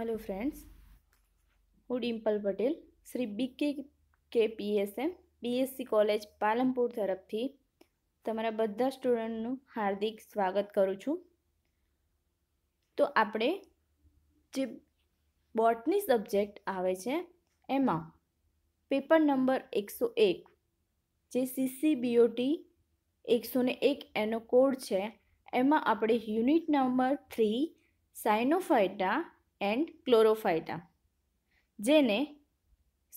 hello friends હું ડિમ્પલ પટેલ શ્રી બી કે કે પીએસએમ બીએસસી કોલેજ પાલનપુર તરફથી તમારા બધા સ્ટુડન્ટનું હાર્દિક સ્વાગત કરું છું તો આપણે જે બોટની સબ્જેક્ટ આવે છે એમાં પેપર નંબર એકસો એક જે સીસીબીઓટી એકસો ને એક એનો કોડ છે એમાં આપણે unit number three cyanophyta and chlorophyta જેને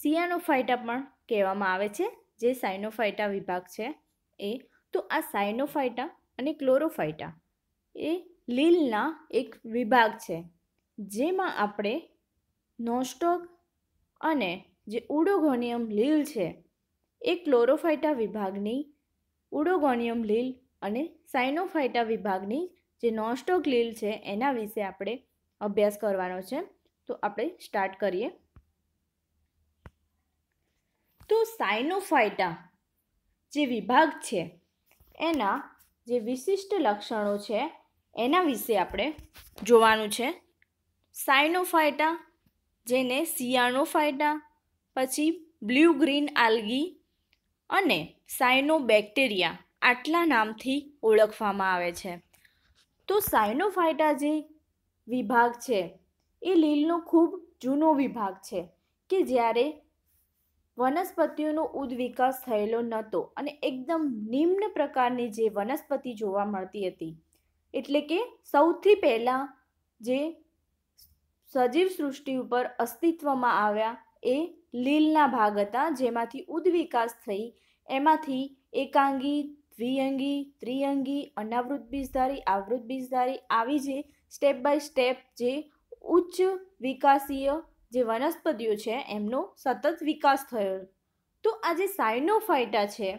સિયાનોફાઇટા પણ કહેવામાં આવે છે જે સાઇનોફાઇટા વિભાગ છે એ તો આ સાઇનોફાઇટા અને ક્લોરોફાઇટા એ લીલના એક વિભાગ છે જેમાં આપણે નોસ્ટોક અને જે ઉડોગોનિયમ લીલ છે એ ક્લોરોફાઇટા વિભાગની ઉડોગોનિયમ લીલ અને સાઇનોફાઇટા વિભાગની જે નોસ્ટોક લીલ છે એના વિશે આપણે અભ્યાસ કરવાનો છે તો આપણે સ્ટાર્ટ કરીએ તો સાઇનોફાઇટા જે વિભાગ છે એના જે વિશિષ્ટ લક્ષણો છે એના વિશે આપણે જોવાનું છે સાઇનોફાઇટા જેને સિયાનોફાઇટા પછી બ્લુ ગ્રીન આલ્ગી અને સાઇનોબેક્ટેરિયા આટલા નામથી ઓળખવામાં આવે છે તો સાઇનોફાઇટા જે વિભાગ છે એ લીલનો ખૂબ જૂનો વિભાગ છે કે જ્યારે વનસ્પતિઓનો ઉદ્વિકાસ થયેલો નહોતો અને એકદમ નિમ્ન પ્રકારની જે વનસ્પતિ જોવા મળતી હતી એટલે કે સૌથી પહેલાં જે સજીવ સૃષ્ટિ ઉપર અસ્તિત્વમાં આવ્યા એ લીલના ભાગ હતા જેમાંથી ઉદ્વિકાસ થઈ એમાંથી એકાંગી દ્વિઅંગી ત્રિઅંગી અનાવૃત બીજધારી આવૃત બીજધારી આવી જે સ્ટેપ બાય સ્ટેપ જે ઉચ્ચ વિકાસીય જે વનસ્પતિઓ છે એમનો સતત વિકાસ થયો તો આ જે સાયનોફાઇટા છે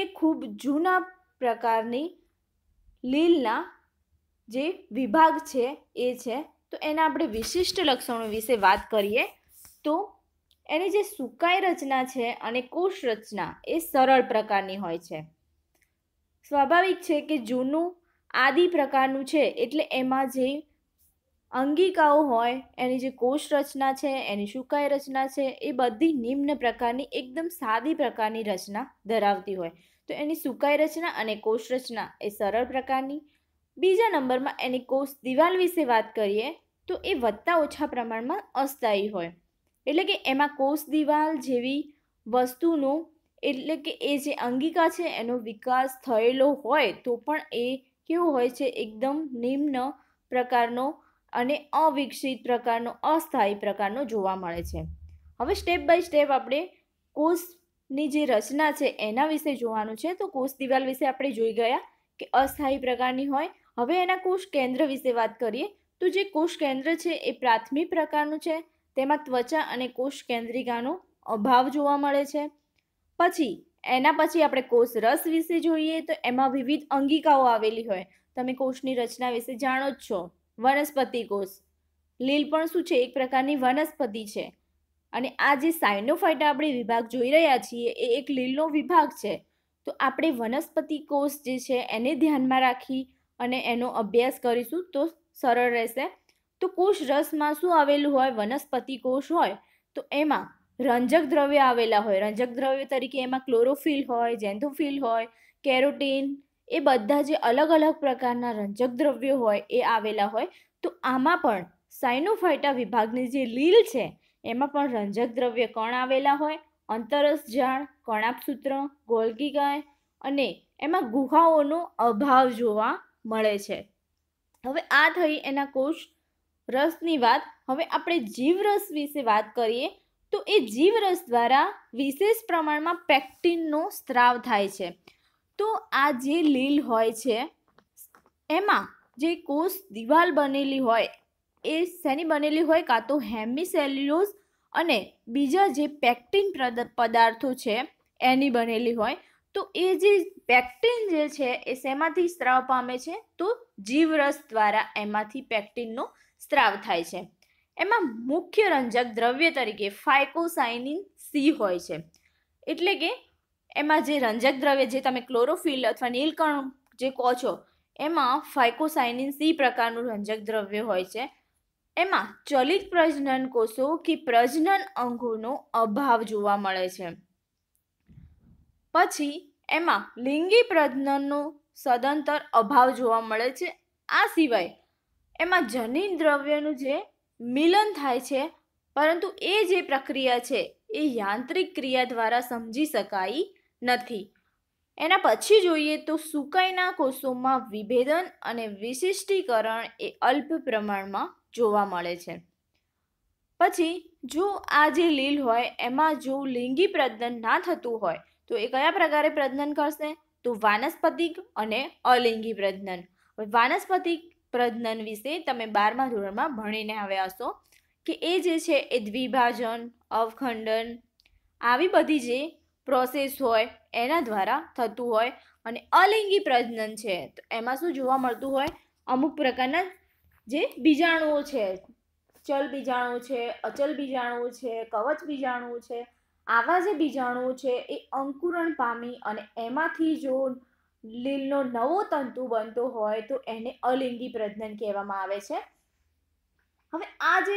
એ ખૂબ જૂના પ્રકારની લીલના જે વિભાગ છે એ છે તો એના આપણે વિશિષ્ટ લક્ષણો વિશે વાત કરીએ તો એની જે સુકાઈ રચના છે અને કોષ રચના એ સરળ પ્રકારની હોય છે સ્વાભાવિક છે કે જૂનું આદિ પ્રકારનું છે એટલે એમાં જે અંગિકાઓ હોય એની જે કોષ રચના છે એની શુકાય રચના છે એ બધી નિમ્ન પ્રકારની એકદમ સાદી પ્રકારની રચના ધરાવતી હોય તો એની સુકાઈ રચના અને કોષ રચના એ સરળ પ્રકારની બીજા નંબરમાં એની કોષ દિવાલ વિશે વાત કરીએ તો એ વધતા ઓછા પ્રમાણમાં અસ્થાયી હોય એટલે કે એમાં કોષ દિવાલ જેવી વસ્તુનું એટલે કે એ જે અંગિકા છે એનો વિકાસ થયેલો હોય તો પણ એ કેવો હોય છે એકદમ નિમ્ન પ્રકારનો અને અવિકસિત પ્રકારનો અસ્થાયી પ્રકારનો જોવા મળે છે હવે સ્ટેપ બાય સ્ટેપ આપણે કોષની જે રચના છે એના વિશે જોવાનું છે તો કોષ દિવાલ વિશે આપણે જોઈ ગયા કે અસ્થાયી પ્રકારની હોય હવે એના કોષ કેન્દ્ર વિશે વાત કરીએ તો જે કોષ કેન્દ્ર છે એ પ્રાથમિક પ્રકારનું છે તેમાં ત્વચા અને કોષ કેન્દ્રિકાનો અભાવ જોવા મળે છે પછી એના પછી આપણે કોષ રસ વિશે જોઈએ તો એમાં વિવિધ અંગિકાઓ આવેલી હોય તમે કોષની રચના વિશે જાણો જ છો વનસ્પતિ કોષ લીલ પણ શું છે એક પ્રકારની વનસ્પતિ છે અને આ જે સાયનોફાઇટ આપણે વિભાગ જોઈ રહ્યા છીએ એ એક લીલનો વિભાગ છે તો આપણે વનસ્પતિ કોષ જે છે એને ધ્યાનમાં રાખી અને એનો અભ્યાસ કરીશું તો સરળ રહેશે તો કોષ રસમાં શું આવેલું હોય વનસ્પતિ કોષ હોય તો એમાં રંજક દ્રવ્ય આવેલા હોય રંજક દ્રવ્ય તરીકે એમાં ક્લોરોફિલ હોય જેન્થોફિલ હોય કેરોટીન એ બધા જે અલગ અલગ પ્રકારના રંજક દ્રવ્યો હોય એ આવેલા હોય તો આમાં પણ સાઇનોફાઇટા વિભાગની જે લીલ છે એમાં પણ રંજક દ્રવ્ય કણ આવેલા હોય અંતરસ જાળ કણાપસૂત્ર ગોલકી ગાય અને એમાં ગુહાઓનો અભાવ જોવા મળે છે હવે આ થઈ એના કોષ રસની વાત હવે આપણે જીવરસ વિશે વાત કરીએ તો એ જીવરસ દ્વારા વિશેષ પ્રમાણમાં પેક્ટિનનો સ્ત્રાવ થાય છે તો આ જે લીલ હોય છે એમાં જે કોષ દિવાલ બનેલી હોય એ શેની બનેલી હોય કાં તો હેમિસેલ્યુલોઝ અને બીજા જે પેક્ટિન પદાર્થો છે એની બનેલી હોય તો એ જે પેક્ટિન જે છે એ શેમાંથી સ્ત્રાવ પામે છે તો જીવરસ દ્વારા એમાંથી પેક્ટિનનો સ્ત્રાવ થાય છે એમાં મુખ્ય રંજક દ્રવ્ય તરીકે ફાઇકોસાઇનિન સી હોય છે એટલે કે એમાં જે રંજક દ્રવ્ય જે તમે ક્લોરોફિલ અથવા નીલકણ જે કહો છો એમાં ફાઇકોસાઇનિન સી પ્રકારનું રંજક દ્રવ્ય હોય છે એમાં ચલિત પ્રજનન કોષો કે પ્રજનન અંગોનો અભાવ જોવા મળે છે પછી એમાં લિંગી પ્રજનનનો સદંતર અભાવ જોવા મળે છે આ સિવાય એમાં જનીન દ્રવ્યનું જે મિલન થાય છે પરંતુ એ જે પ્રક્રિયા છે એ યાંત્રિક ક્રિયા દ્વારા સમજી શકાય નથી એના પછી જોઈએ તો સુકાઈના કોષોમાં વિભેદન અને વિશિષ્ટીકરણ એ અલ્પ પ્રમાણમાં જોવા મળે છે પછી જો આ જે લીલ હોય એમાં જો લિંગી પ્રજનન ના થતું હોય તો એ કયા પ્રકારે પ્રજનન કરશે તો વાનસ્પતિક અને અલિંગી પ્રજનન વાનસ્પતિક પ્રજનન વિશે તમે બારમા ધોરણમાં ભણીને આવ્યા હશો કે એ જે છે એ દ્વિભાજન અવખંડન આવી બધી જે પ્રોસેસ હોય એના દ્વારા થતું હોય અને અલિંગી પ્રજનન છે તો એમાં શું જોવા મળતું હોય અમુક પ્રકારના જે બીજાણુઓ છે ચલ બીજાણુ છે અચલ બીજાણુ છે કવચ બીજાણુ છે આવા જે બીજાણુઓ છે એ અંકુરણ પામી અને એમાંથી જો લીલનો નવો તંતુ બનતો હોય તો એને અલિંગી પ્રજનન કહેવામાં આવે છે હવે આ જે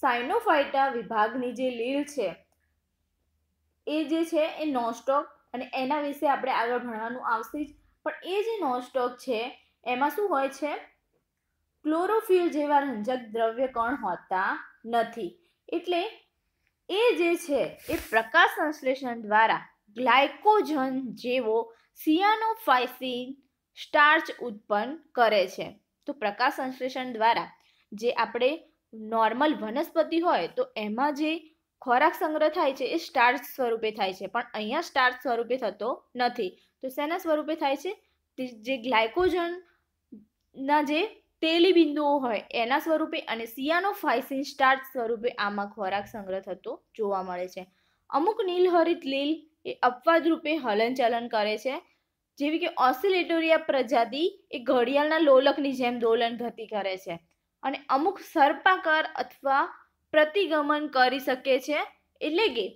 સાયનોફાઇટા વિભાગની જે લીલ છે એ જે છે એ નોનસ્ટોક અને એના વિશે આપણે આગળ ભણવાનું આવશે જ પણ એ જે નોનસ્ટોક છે એમાં શું હોય છે ક્લોરોફિલ જેવા રંજક દ્રવ્ય કણ હોતા નથી એટલે એ જે છે એ પ્રકાશ સંશ્લેષણ દ્વારા ગ્લાયકોજન જેવો સિયાનોફાઇસિન સ્ટાર્ચ ઉત્પન્ન કરે છે તો પ્રકાશ સંશ્લેષણ દ્વારા જે આપણે નોર્મલ વનસ્પતિ હોય તો એમાં જે ખોરાક સંગ્રહ થાય છે એ સ્ટાર્ચ સ્વરૂપે થાય છે પણ અહીંયા સ્ટાર્ચ સ્વરૂપે થતો નથી તો શેના સ્વરૂપે થાય છે જે ગ્લાયકોજનના જે તેલી બિંદુઓ હોય એના સ્વરૂપે અને સિયાનોફાઇસિન સ્ટાર્ચ સ્વરૂપે આમાં ખોરાક સંગ્રહ થતો જોવા મળે છે અમુક નીલહરિત લીલ એ અપવાદરૂપે હલનચલન કરે છે જેવી કે ઓસિલેટોરિયા પ્રજાતિ એ ઘડિયાળના લોલકની જેમ દોલન ગતિ કરે છે અને અમુક સર્પાકાર અથવા પ્રતિગમન કરી શકે છે એટલે કે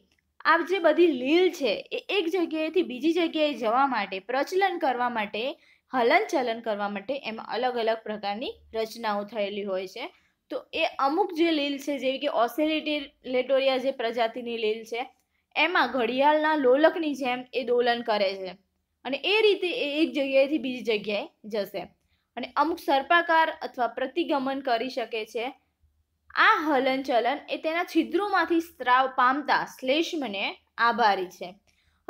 આ જે બધી લીલ છે એ એક જગ્યાએથી બીજી જગ્યાએ જવા માટે પ્રચલન કરવા માટે હલનચલન કરવા માટે એમાં અલગ અલગ પ્રકારની રચનાઓ થયેલી હોય છે તો એ અમુક જે લીલ છે જેવી કે ઓસિલેટોરિયા જે પ્રજાતિની લીલ છે એમાં ઘડિયાળના લોલકની જેમ એ દોલન કરે છે અને એ રીતે એ એક જગ્યાએથી બીજી જગ્યાએ જશે અને અમુક સર્પાકાર અથવા પ્રતિગમન કરી શકે છે આ હલનચલન એ તેના છિદ્રોમાંથી સ્ત્રાવ પામતા શ્લેષ્મને આભારી છે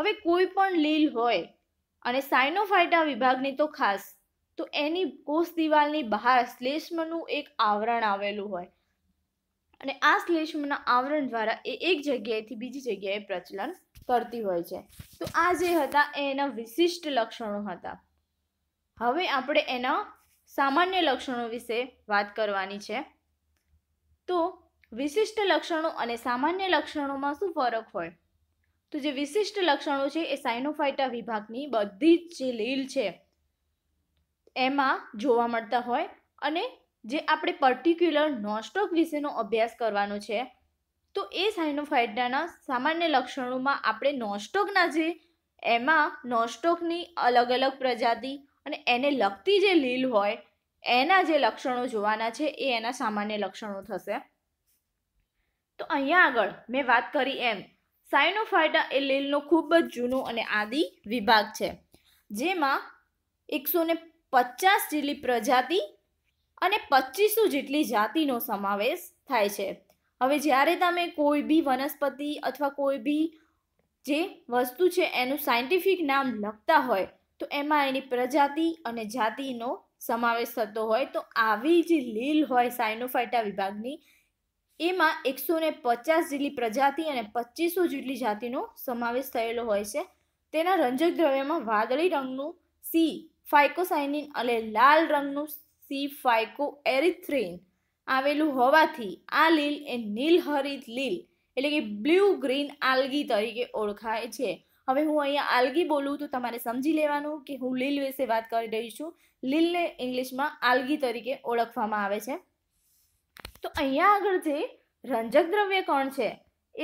હવે કોઈ પણ લીલ હોય અને સાયનોફાઇટા વિભાગની તો ખાસ તો એની કોષ દિવાલની બહાર શ્લેષ્મનું એક આવરણ આવેલું હોય અને આ શ્લેષ્મના આવરણ દ્વારા એ એક જગ્યાએથી બીજી જગ્યાએ પ્રચલન કરતી હોય છે તો આ જે હતા એ એના વિશિષ્ટ લક્ષણો હતા હવે આપણે એના સામાન્ય લક્ષણો વિશે વાત કરવાની છે તો વિશિષ્ટ લક્ષણો અને સામાન્ય લક્ષણોમાં શું ફરક હોય તો જે વિશિષ્ટ લક્ષણો છે એ સાઇનોફાઇટા વિભાગની બધી જ જે લીલ છે એમાં જોવા મળતા હોય અને જે આપણે પર્ટિક્યુલર નોનસ્ટોક વિશેનો અભ્યાસ કરવાનો છે તો એ સાઇનોફાઇડાના સામાન્ય લક્ષણોમાં આપણે નોનસ્ટોકના જે એમાં નોનસ્ટોકની અલગ અલગ પ્રજાતિ અને એને લગતી જે લીલ હોય એના જે લક્ષણો જોવાના છે એ એના સામાન્ય લક્ષણો થશે તો અહીંયા આગળ મેં વાત કરી એમ સાઇનોફાઇટા એ લીલનો ખૂબ જ જૂનો અને આદિ વિભાગ છે જેમાં એકસો ને પચાસ જેટલી પ્રજાતિ અને પચીસો જેટલી જાતિનો સમાવેશ થાય છે હવે જ્યારે તમે કોઈ બી વનસ્પતિ અથવા કોઈ બી જે વસ્તુ છે એનું સાયન્ટિફિક નામ લખતા હોય તો એમાં એની પ્રજાતિ અને જાતિનો સમાવેશ થતો હોય તો આવી જે લીલ હોય સાયનોફાઇટા વિભાગની એમાં એકસો ને પચાસ જેટલી પ્રજાતિ અને પચીસો જેટલી જાતિનો સમાવેશ થયેલો હોય છે તેના રંજક દ્રવ્યમાં વાદળી રંગનું સી ફાઇકોસાઇનિન અને લાલ રંગનું સી ફાઇકો એરિથ્રીન આવેલું હોવાથી આ લીલ એ નીલહરિત લીલ એટલે કે બ્લુ ગ્રીન આલ્ગી તરીકે ઓળખાય છે હવે હું અહીંયા આલ્ગી બોલું તો તમારે સમજી લેવાનું કે હું લીલ વિશે વાત કરી રહી છું લીલને ઇંગ્લિશમાં આલ્ગી તરીકે ઓળખવામાં આવે છે તો અહીંયા આગળ જે રંજક દ્રવ્ય કોણ છે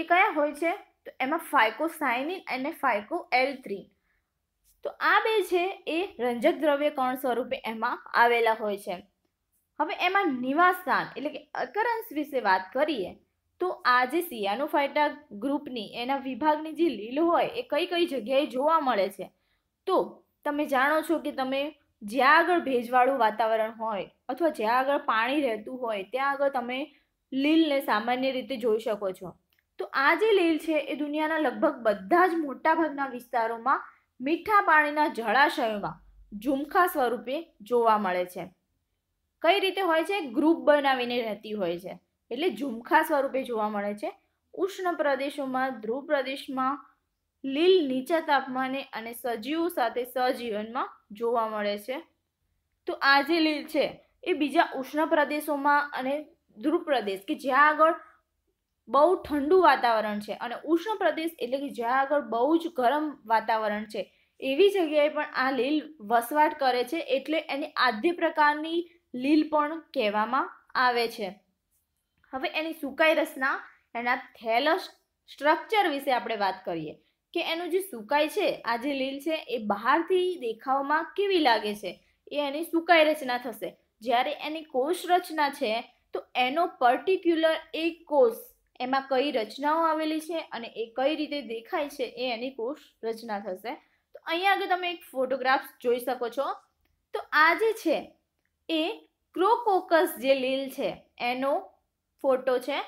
એ કયા હોય છે તો એમાં ફાઇકો સાયનિન અને ફાઇકો એરિથ્રીન તો આ બે છે એ રંજક દ્રવ્ય કણ સ્વરૂપે એમાં આવેલા હોય છે હવે એમાં નિવાસસ્થાન એટલે કે અકરન્સ વિશે વાત કરીએ તો આ જે સિયાનોફાઇટા ગ્રુપની એના વિભાગની જે લીલ હોય એ કઈ કઈ જગ્યાએ જોવા મળે છે તો તમે જાણો છો કે તમે જ્યાં આગળ ભેજવાળું વાતાવરણ હોય અથવા જ્યાં આગળ પાણી રહેતું હોય ત્યાં આગળ તમે લીલને સામાન્ય રીતે જોઈ શકો છો તો આ જે લીલ છે એ દુનિયાના લગભગ બધા જ મોટાભાગના વિસ્તારોમાં મીઠા પાણીના જળાશયોમાં ઝુમખા સ્વરૂપે જોવા મળે છે કઈ રીતે હોય છે ગ્રુપ બનાવીને રહેતી હોય છે એટલે ઝુમખા સ્વરૂપે જોવા મળે છે ઉષ્ણ પ્રદેશોમાં ધ્રુવ પ્રદેશમાં લીલ નીચા તાપમાને અને સજીવો સાથે સજીવનમાં જોવા મળે છે તો આ જે લીલ છે એ બીજા ઉષ્ણ પ્રદેશોમાં અને ધ્રુવ પ્રદેશ કે જ્યાં આગળ બહુ ઠંડુ વાતાવરણ છે અને ઉષ્ણ પ્રદેશ એટલે કે જ્યાં આગળ બહુ જ ગરમ વાતાવરણ છે એવી જગ્યાએ પણ આ લીલ વસવાટ કરે છે એટલે એની આદ્ય પ્રકારની લીલ પણ કહેવામાં આવે છે હવે એની સુકાઈ રચના એના થેલ સ્ટ્રક્ચર વિશે આપણે વાત કરીએ કે એનું જે સુકાઈ છે આ જે લીલ છે એ બહારથી દેખાવમાં કેવી લાગે છે એ એની સુકાઈ રચના થશે જ્યારે એની કોષ રચના છે તો એનો પર્ટિક્યુલર એક કોષ એમાં કઈ રચનાઓ આવેલી છે અને એ કઈ રીતે દેખાય છે એ એની કોષ રચના થશે તો અહીંયા આગળ તમે એક ફોટોગ્રાફ્સ જોઈ શકો છો તો આ જે છે એ ક્રોકોકસ જે લીલ છે એનો ફોટો છે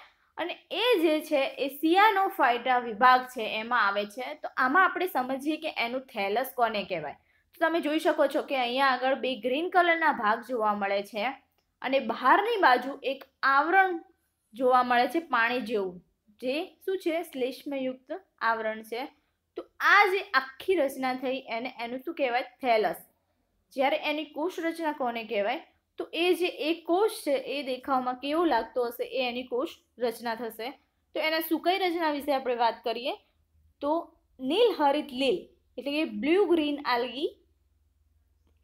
અને એ જે છે એ સિયાનોફાઇટા વિભાગ છે એમાં આવે છે તો આમાં આપણે સમજીએ કે એનું થેલસ કોને કહેવાય તો તમે જોઈ શકો છો કે અહીંયા આગળ બે ગ્રીન કલરના ભાગ જોવા મળે છે અને બહારની બાજુ એક આવરણ જોવા મળે છે પાણી જેવું જે શું છે શ્લેષ્મયુક્ત આવરણ છે તો આ જે આખી રચના થઈ એને એનું શું કહેવાય થેલસ જ્યારે એની કોષ રચના કોને કહેવાય તો એ જે એક કોષ છે એ દેખાવમાં કેવો લાગતો હશે એ એની કોષ રચના થશે તો એના સુકાઈ રચના વિશે આપણે વાત કરીએ તો નીલ હરિત લીલ એટલે કે બ્લુ ગ્રીન આલ્ગી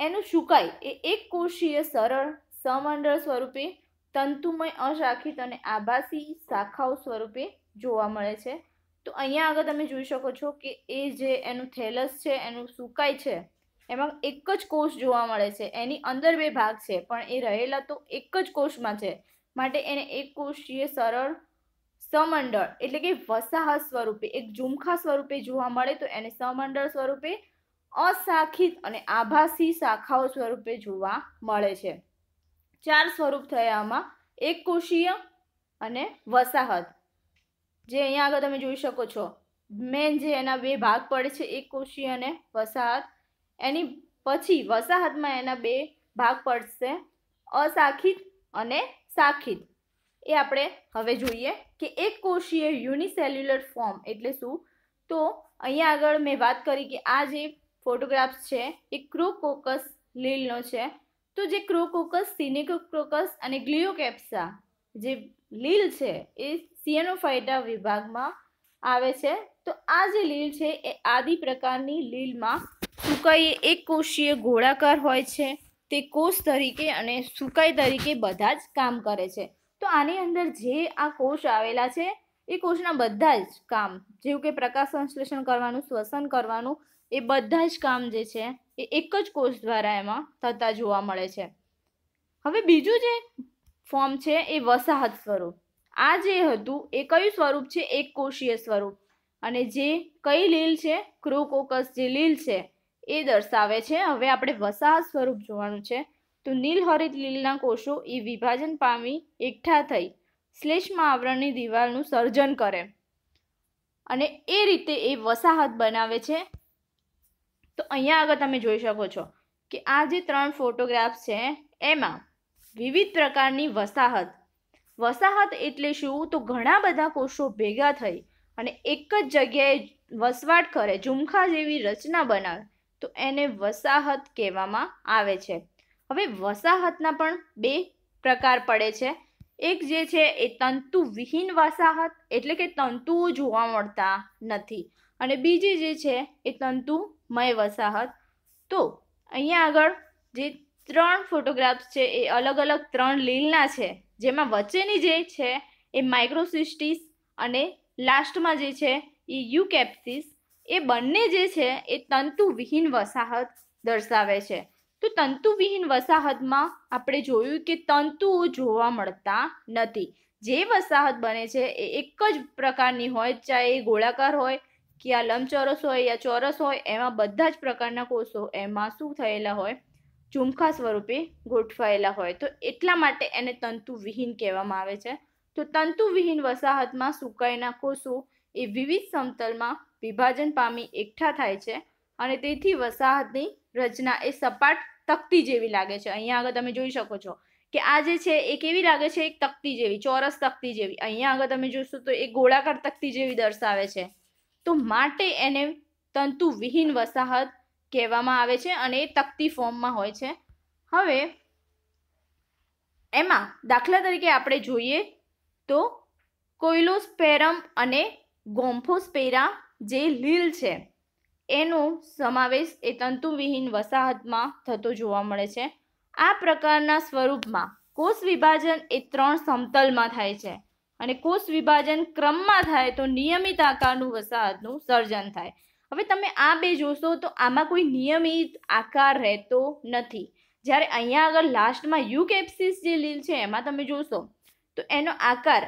એનું સુકાઈ એ એક કોષીય સરળ સમંડળ સ્વરૂપે તંતુમય અશાખિત અને આભાસી શાખાઓ સ્વરૂપે જોવા મળે છે તો અહીંયા આગળ તમે જોઈ શકો છો કે એ જે એનું થેલસ છે એનું સુકાય છે એમાં એક જ કોષ જોવા મળે છે એની અંદર બે ભાગ છે પણ એ રહેલા તો એક જ કોષમાં છે માટે એને એક કોષીય સરળ સમંડળ એટલે કે વસાહત સ્વરૂપે એક ઝુમખા સ્વરૂપે જોવા મળે તો એને સમંડળ સ્વરૂપે અશાખિત અને આભાસી શાખાઓ સ્વરૂપે જોવા મળે છે ચાર સ્વરૂપ થયા આમાં એક કોષીય અને વસાહત જે અહીંયા આગળ તમે જોઈ શકો છો મેન જે એના બે ભાગ પડે છે એક કોષીય અને વસાહત એની પછી વસાહતમાં એના બે ભાગ પડશે અશાખિત અને સાખિત એ આપણે હવે જોઈએ કે એક કોષીય યુનિસેલ્યુલર ફોર્મ એટલે શું તો અહીંયા આગળ મેં વાત કરી કે આ જે ફોટોગ્રાફ્સ છે એ ક્રોકોકસ લીલનો છે તો જે ક્રોકોકસ સિનેકોક્રોકસ અને ગ્લિયોકેપ્સા જે લીલ છે એ સિયનોફાઇટા વિભાગમાં આવે છે તો આ જે લીલ છે એ આદિ પ્રકારની લીલમાં સુકાઈ એક કોષીય ગોળાકાર હોય છે તે કોષ તરીકે અને સુકાઈ તરીકે બધા જ કામ કરે છે તો આની અંદર જે આ કોષ આવેલા છે એ કોષના બધા જ કામ જેવું કે પ્રકાશ સંશ્લેષણ કરવાનું શ્વસન કરવાનું એ બધા જ કામ જે છે એ એક જ કોષ દ્વારા એમાં થતા જોવા મળે છે હવે બીજું જે ફોર્મ છે એ વસાહત સ્વરૂપ આ જે હતું એ કયું સ્વરૂપ છે એક કોષીય સ્વરૂપ અને જે કઈ લીલ છે ક્રોકોકસ જે લીલ છે એ દર્શાવે છે હવે આપણે વસાહત સ્વરૂપ જોવાનું છે તો નીલહરિત લીલના કોષો એ વિભાજન પામી એકઠા થઈ શ્લેષ્મા આવરણની દિવાલનું સર્જન કરે અને એ રીતે એ વસાહત બનાવે છે તો અહીંયા આગળ તમે જોઈ શકો છો કે આ જે ત્રણ ફોટોગ્રાફ્સ છે એમાં વિવિધ પ્રકારની વસાહત વસાહત એટલે શું તો ઘણા બધા કોષો ભેગા થઈ અને એક જ જગ્યાએ વસવાટ કરે ઝુમખા જેવી રચના બનાવે તો એને વસાહત કહેવામાં આવે છે હવે વસાહતના પણ બે પ્રકાર પડે છે એક જે છે એ તંતુ વિહીન વસાહત એટલે કે તંતુઓ જોવા મળતા નથી અને બીજી જે છે એ તંતુ મય વસાહત તો અહીંયા આગળ જે ત્રણ ફોટોગ્રાફ્સ છે એ અલગ અલગ ત્રણ લીલના છે જેમાં વચ્ચેની જે છે એ માઇક્રોસિસ્ટિસ અને લાસ્ટમાં જે છે એ યુકેપ્સિસ એ બંને જે છે એ તંતુવિહીન વસાહત દર્શાવે છે તો તંતુવિહીન વસાહતમાં આપણે જોયું કે તંતુઓ જોવા મળતા નથી જે વસાહત બને છે એ એક જ પ્રકારની હોય ચાહે એ ગોળાકાર હોય કે આ લંબચોરસ હોય યા ચોરસ હોય એમાં બધા જ પ્રકારના કોષો એમાં શું થયેલા હોય ઝુમખા સ્વરૂપે ગોઠવાયેલા હોય તો એટલા માટે એને તંતુવિહીન કહેવામાં આવે છે તો તંતુવિહીન વસાહતમાં સુકાયેલા કોષો એ વિવિધ સમતલમાં વિભાજન પામી એકઠા થાય છે અને તેથી વસાહતની રચના એ સપાટ તકતી જેવી લાગે છે અહીંયા આગળ તમે જોઈ શકો છો કે આ જે છે એ કેવી લાગે છે એક તકતી જેવી ચોરસ તકતી જેવી અહીંયા આગળ તમે જોશો તો એ ગોળાકાર તકતી જેવી દર્શાવે છે તો માટે એને તંતુવિહીન વસાહત કહેવામાં આવે છે અને એ તકતી ફોર્મમાં હોય છે હવે એમાં દાખલા તરીકે આપણે જોઈએ તો કોઇલોસ્પેરમ અને ગોમ્ફોસ્પેરા જે લીલ છે એનો સમાવેશ એ તંતુવિહીન વસાહતમાં થતો જોવા મળે છે આ પ્રકારના સ્વરૂપમાં કોષ વિભાજન એ ત્રણ સમતલમાં થાય છે અને કોષ વિભાજન ક્રમમાં થાય તો નિયમિત આકારનું વસાહતનું સર્જન થાય હવે તમે આ બે જોશો તો આમાં કોઈ નિયમિત આકાર રહેતો નથી જ્યારે અહીંયા આગળ લાસ્ટમાં યુકેપ્સિસ જે લીલ છે એમાં તમે જોશો તો એનો આકાર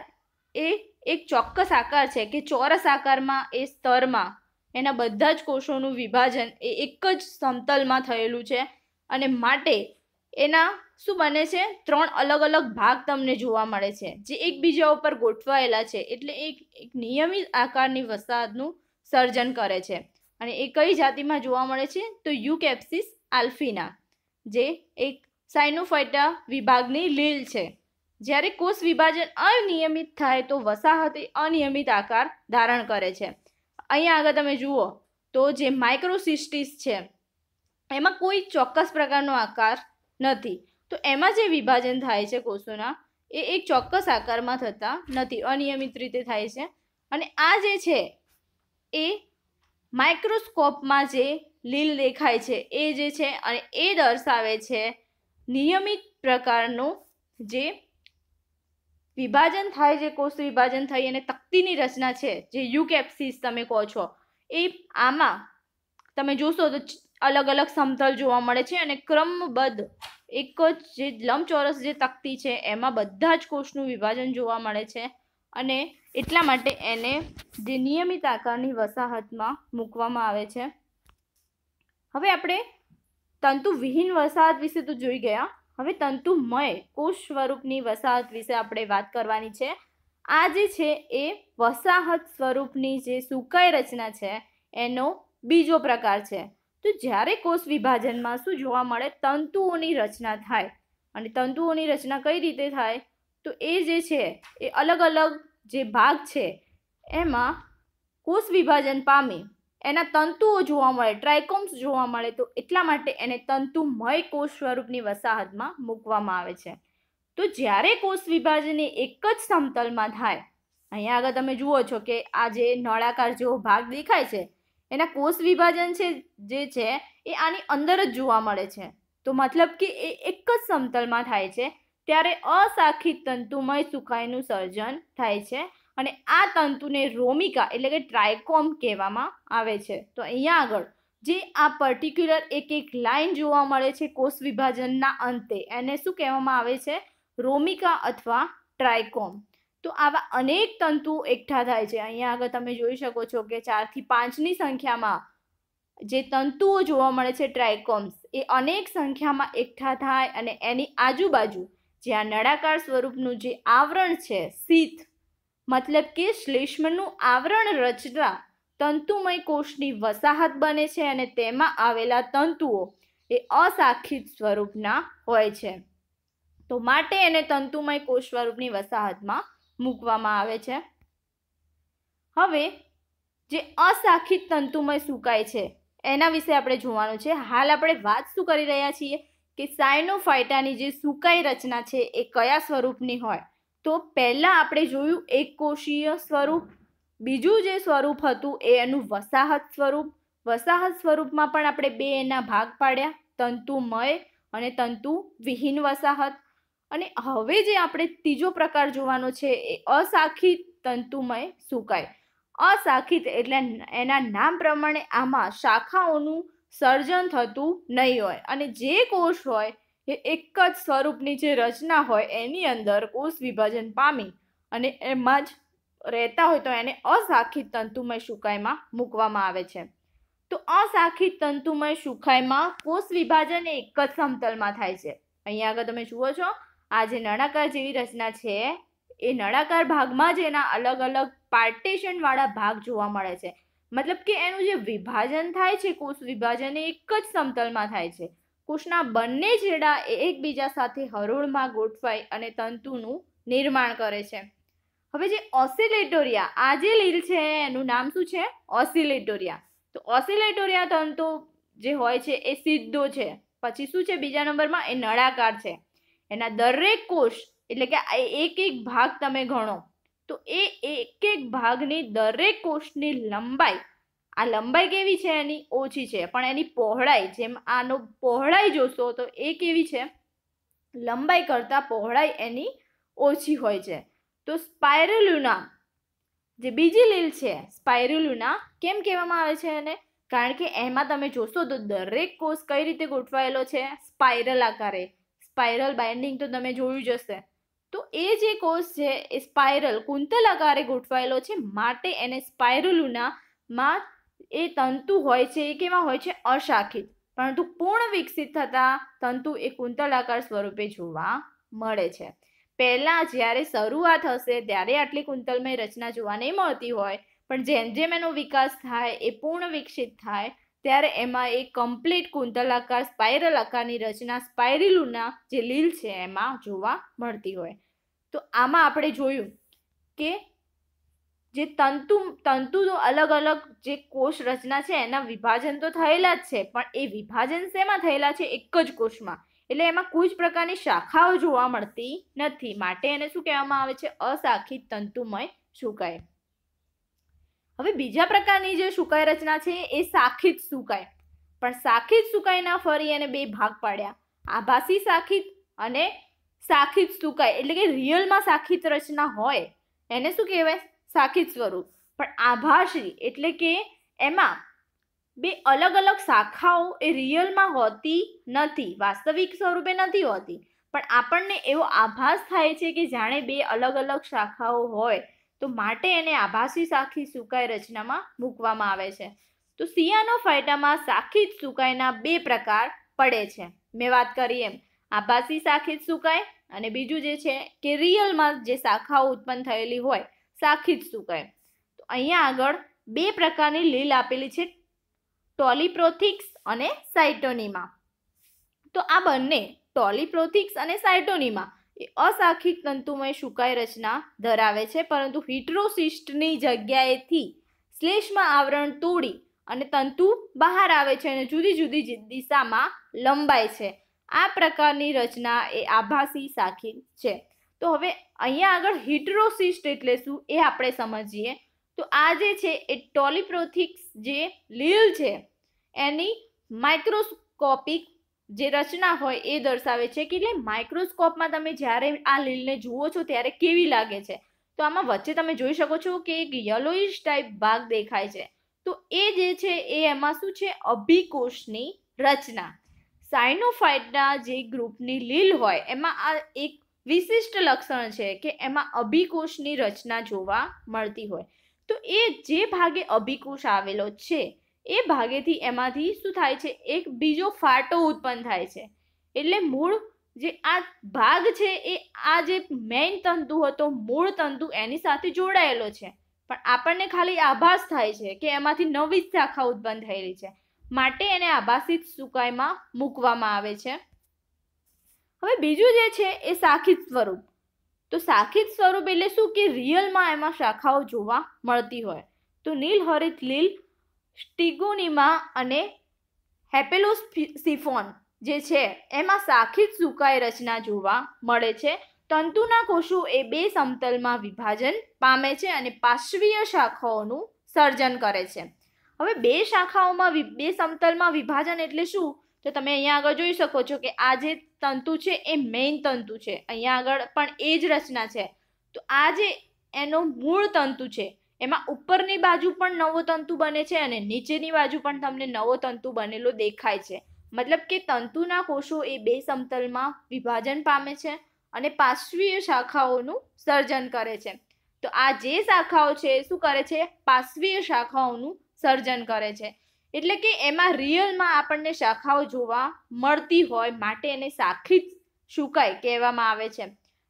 એ એક ચોક્કસ આકાર છે કે ચોરસ આકારમાં એ સ્તરમાં એના બધા જ કોષોનું વિભાજન એ એક જ સમતલમાં થયેલું છે અને માટે એના શું બને છે ત્રણ અલગ અલગ ભાગ તમને જોવા મળે છે જે એકબીજા ઉપર ગોઠવાયેલા છે એટલે એક એક નિયમિત આકારની વસાહતનું સર્જન કરે છે અને એ કઈ જાતિમાં જોવા મળે છે તો યુકેપ્સિસ આલ્ફિના જે એક સાઇનોફાઇટા વિભાગની લીલ છે જ્યારે કોષ વિભાજન અનિયમિત થાય તો વસાહત અનિયમિત આકાર ધારણ કરે છે અહીંયા આગળ તમે જુઓ તો જે માઇક્રોસિસ્ટિસ છે એમાં કોઈ ચોક્કસ પ્રકારનો આકાર નથી તો એમાં જે વિભાજન થાય છે કોષોના એ એક ચોક્કસ આકારમાં થતા નથી અનિયમિત રીતે થાય છે અને આ જે છે એ માઇક્રોસ્કોપમાં જે લીલ દેખાય છે એ જે છે અને એ દર્શાવે છે નિયમિત પ્રકારનું જે વિભાજન થાય જે કોષ વિભાજન થઈ અને તકતીની રચના છે જે યુકેપ્સિસ તમે કહો છો એ આમાં તમે જોશો તો અલગ અલગ સમતલ જોવા મળે છે અને ક્રમબદ્ધ એક જ જે લંબચોરસ જે તકતી છે એમાં બધા જ કોષનું વિભાજન જોવા મળે છે અને એટલા માટે એને જે નિયમિત આકારની વસાહતમાં મૂકવામાં આવે છે હવે આપણે તંતુવિહીન વસાહત વિશે તો જોઈ ગયા હવે તંતુમય કોષ સ્વરૂપની વસાહત વિશે આપણે વાત કરવાની છે આ જે છે એ વસાહત સ્વરૂપની જે સુકાઈ રચના છે એનો બીજો પ્રકાર છે તો જ્યારે કોષ વિભાજનમાં શું જોવા મળે તંતુઓની રચના થાય અને તંતુઓની રચના કઈ રીતે થાય તો એ જે છે એ અલગ અલગ જે ભાગ છે એમાં કોષ વિભાજન પામી એના તંતુઓ જોવા મળે ટ્રાયકોમ્સ જોવા મળે તો એટલા માટે એને તંતુમય કોષ સ્વરૂપની વસાહતમાં મૂકવામાં આવે છે તો જ્યારે કોષ વિભાજન એક જ સમતલમાં થાય અહીંયા આગળ તમે જુઓ છો કે આ જે નળાકાર જેવો ભાગ દેખાય છે એના કોષ વિભાજન છે જે છે એ આની અંદર જ જોવા મળે છે તો મતલબ કે એ એક જ સમતલમાં થાય છે ત્યારે અશાખિત તંતુમય સુકાઈનું સર્જન થાય છે અને આ તંતુને રોમિકા એટલે કે ટ્રાયકોમ કહેવામાં આવે છે તો અહીંયા આગળ જે આ પર્ટિક્યુલર એક એક લાઇન જોવા મળે છે કોષ વિભાજનના અંતે એને શું કહેવામાં આવે છે રોમિકા અથવા ટ્રાયકોમ તો આવા અનેક તંતુ એકઠા થાય છે અહીંયા આગળ તમે જોઈ શકો છો કે ચારથી પાંચની સંખ્યામાં જે તંતુઓ જોવા મળે છે ટ્રાયકોમ્સ એ અનેક સંખ્યામાં એકઠા થાય અને એની આજુબાજુ જે આ નળાકાર સ્વરૂપનું જે આવરણ છે શીત મતલબ કે શ્લેષ્મનું આવરણ રચતા તંતુમય કોષની વસાહત બને છે અને તેમાં આવેલા તંતુઓ એ અસાખિત સ્વરૂપના હોય છે તો માટે એને તંતુમય કોષ સ્વરૂપની વસાહતમાં મૂકવામાં આવે છે હવે જે અશાખિત તંતુમય સુકાય છે એના વિશે આપણે જોવાનું છે હાલ આપણે વાત શું કરી રહ્યા છીએ કે સાયનોફાઇટાની જે સુકાઈ રચના છે એ કયા સ્વરૂપની હોય તો પહેલાં આપણે જોયું એક કોષીય સ્વરૂપ બીજું જે સ્વરૂપ હતું એ એનું વસાહત સ્વરૂપ વસાહત સ્વરૂપમાં પણ આપણે બે એના ભાગ પાડ્યા તંતુમય અને તંતુ વિહીન વસાહત અને હવે જે આપણે ત્રીજો પ્રકાર જોવાનો છે એ અશાખિત તંતુમય સુકાય અશાખિત એટલે એના નામ પ્રમાણે આમાં શાખાઓનું સર્જન થતું નહીં હોય અને જે કોષ હોય એ એક જ સ્વરૂપની જે રચના હોય એની અંદર કોષ વિભાજન પામી અને એમાં જ રહેતા હોય તો એને અશાખિત તંતુમય સુકાયમાં મૂકવામાં આવે છે તો અશાખિત તંતુમય સુખાયમાં કોષ વિભાજન એક જ સમતલમાં થાય છે અહીંયા આગળ તમે જુઓ છો આ જે નળાકાર જેવી રચના છે એ નળાકાર ભાગમાં જ એના અલગ અલગ પાર્ટેશનવાળા ભાગ જોવા મળે છે મતલબ કે એનું જે વિભાજન થાય છે કોષ વિભાજન એ એક જ સમતલમાં થાય છે કોષના બંને છેડા એકબીજા સાથે હરોળમાં ગોઠવાય અને તંતુનું નિર્માણ કરે છે હવે જે ઓસિલેટોરિયા આ જે લીલ છે એનું નામ શું છે ઓસિલેટોરિયા તો ઓસિલેટોરિયા તંતુ જે હોય છે એ સીધો છે પછી શું છે બીજા નંબરમાં એ નળાકાર છે એના દરેક કોષ એટલે કે એક એક ભાગ તમે ગણો તો એ એક એક ભાગની દરેક કોષની લંબાઈ આ લંબાઈ કેવી છે એની ઓછી છે પણ એની પહોળાઈ જેમ આનો પહોળાઈ જોશો તો એ કેવી છે લંબાઈ કરતાં પહોળાઈ એની ઓછી હોય છે તો સ્પાયરલ્યુના જે બીજી લીલ છે સ્પાયરુલુના કેમ કહેવામાં આવે છે એને કારણ કે એમાં તમે જોશો તો દરેક કોષ કઈ રીતે ગોઠવાયેલો છે સ્પાઇરલ આકારે સ્પાયરલ બાઇન્ડિંગ તો તમે જોયું જ હશે તો એ જે કોષ છે એ સ્પાયરલ કુંતલ આકારે ગોઠવાયેલો છે માટે એને સ્પાઇરલુના એ તંતુ હોય છે એ કેવા હોય છે અશાખિત પરંતુ પૂર્ણ વિકસિત થતા તંતુ એ કુંતલ આકાર સ્વરૂપે જોવા મળે છે પહેલાં જ્યારે શરૂઆત હશે ત્યારે આટલી કુંતલમય રચના જોવા નહીં મળતી હોય પણ જેમ જેમ એનો વિકાસ થાય એ પૂર્ણ વિકસિત થાય ત્યારે એમાં એક કમ્પ્લીટ કુંતલ આકાર સ્પાઇરલ આકારની રચના સ્પાઇરિલુના જે લીલ છે એમાં જોવા મળતી હોય તો આમાં આપણે જોયું કે જે તંતુ તંતુનો અલગ અલગ જે કોષ રચના છે એના વિભાજન તો થયેલા જ છે પણ એ વિભાજન શેમાં થયેલા છે એક જ કોષમાં એટલે એમાં કોઈ જ પ્રકારની શાખાઓ જોવા મળતી નથી માટે એને શું કહેવામાં આવે છે અશાખી તંતુમય શું કહે હવે બીજા પ્રકારની જે સુકાય રચના છે એ સાખિત સુકાય પણ સાખિત સુકાયના ફરી એને બે ભાગ પાડ્યા આભાસી સાખિત અને સાખિત સુકાય એટલે કે રિયલમાં સાખિત રચના હોય એને શું કહેવાય સાખિત સ્વરૂપ પણ આભાસી એટલે કે એમાં બે અલગ અલગ શાખાઓ એ રિયલમાં હોતી નથી વાસ્તવિક સ્વરૂપે નથી હોતી પણ આપણને એવો આભાસ થાય છે કે જાણે બે અલગ અલગ શાખાઓ હોય તો માટે એને આભાસી સાખી સુકાઈ રચનામાં મૂકવામાં આવે છે તો સિયાનો ફાયટામાં સાખીત સુકાઈના બે પ્રકાર પડે છે મેં વાત કરી એમ આભાસી સાખીત સુકાઈ અને બીજું જે છે કે રિયલમાં જે શાખાઓ ઉત્પન્ન થયેલી હોય સાખીત સુકાઈ તો અહીંયા આગળ બે પ્રકારની લીલ આપેલી છે ટોલીપ્રોથિક્સ અને સાઇટોનીમાં તો આ બંને ટોલીપ્રોથિક્સ અને સાઇટોનીમાં એ અશાખિક તંતુમય સુકાઈ રચના ધરાવે છે પરંતુ હિટ્રોસિસ્ટની જગ્યાએથી શ્લેષ્મા આવરણ તોડી અને તંતુ બહાર આવે છે અને જુદી જુદી દિશામાં લંબાય છે આ પ્રકારની રચના એ આભાસી શાખી છે તો હવે અહીંયા આગળ હિટ્રોસિસ્ટ એટલે શું એ આપણે સમજીએ તો આ જે છે એ ટોલિપ્રોથિક્સ જે લીલ છે એની માઇક્રોસ્કોપિક જે રચના હોય એ દર્શાવે છે કે માઇક્રોસ્કોપમાં તમે જ્યારે આ લીલને જુઓ છો ત્યારે કેવી લાગે છે તો આમાં વચ્ચે તમે જોઈ શકો છો કે એક યલોઇશ ટાઈપ ભાગ દેખાય છે તો એ જે છે એ એમાં શું છે અભિકોષની રચના સાયનોફાઇટના જે ગ્રુપની લીલ હોય એમાં આ એક વિશિષ્ટ લક્ષણ છે કે એમાં અભિકોષની રચના જોવા મળતી હોય તો એ જે ભાગે અભિકોષ આવેલો છે એ ભાગેથી એમાંથી શું થાય છે એક બીજો ફાટો ઉત્પન્ન થાય છે એટલે મૂળ જે આ ભાગ છે એ આ જે મેઇન તંતુ હતો મૂળ તંતુ એની સાથે જોડાયેલો છે પણ આપણને ખાલી આભાસ થાય છે કે એમાંથી નવી જ શાખા ઉત્પન્ન થયેલી છે માટે એને આભાસિત સુકાઈમાં મૂકવામાં આવે છે હવે બીજું જે છે એ શાખિત સ્વરૂપ તો શાખિત સ્વરૂપ એટલે શું કે રિયલમાં એમાં શાખાઓ જોવા મળતી હોય તો નીલ હરિત લીલ સ્ટિગોનિમા અને હેપેલોસ સિફોન જે છે એમાં સાખિત સુકાય રચના જોવા મળે છે તંતુના કોષો એ બે સમતલમાં વિભાજન પામે છે અને પાશ્વીય શાખાઓનું સર્જન કરે છે હવે બે શાખાઓમાં બે સમતલમાં વિભાજન એટલે શું તો તમે અહીંયા આગળ જોઈ શકો છો કે આ જે તંતુ છે એ મેઇન તંતુ છે અહીંયા આગળ પણ એ જ રચના છે તો આ જે એનો મૂળ તંતુ છે એમાં ઉપરની બાજુ પણ નવો તંતુ બને છે અને નીચેની બાજુ પણ તમને નવો તંતુ બનેલો દેખાય છે મતલબ કે તંતુના કોષો એ બે સમતલમાં વિભાજન પામે છે અને પાશ્વીય શાખાઓનું સર્જન કરે છે તો આ જે શાખાઓ છે એ શું કરે છે પાશ્વીય શાખાઓનું સર્જન કરે છે એટલે કે એમાં રિયલમાં આપણને શાખાઓ જોવા મળતી હોય માટે એને જ શુકાય કહેવામાં આવે છે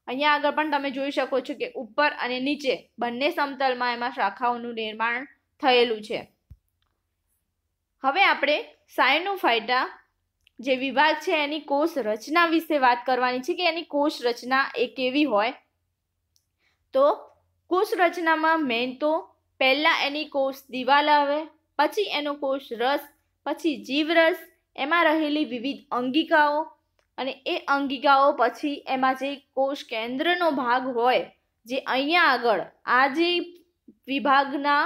અહીંયા આગળ પણ તમે જોઈ શકો છો કે ઉપર અને નીચે બંને સમતલમાં એમાં શાખાઓનું નિર્માણ થયેલું છે હવે આપણે સાયનોફાયટા જે વિભાગ છે એની કોષ રચના વિશે વાત કરવાની છે કે એની કોષ રચના એ કેવી હોય તો કોષ રચનામાં મેન તો પહેલાં એની કોષ દિવાલ આવે પછી એનો કોષ રસ પછી જીવરસ એમાં રહેલી વિવિધ અંગિકાઓ અને એ અંગિકાઓ પછી એમાં જે કોષ કેન્દ્રનો ભાગ હોય જે અહીંયા આગળ આ જે વિભાગના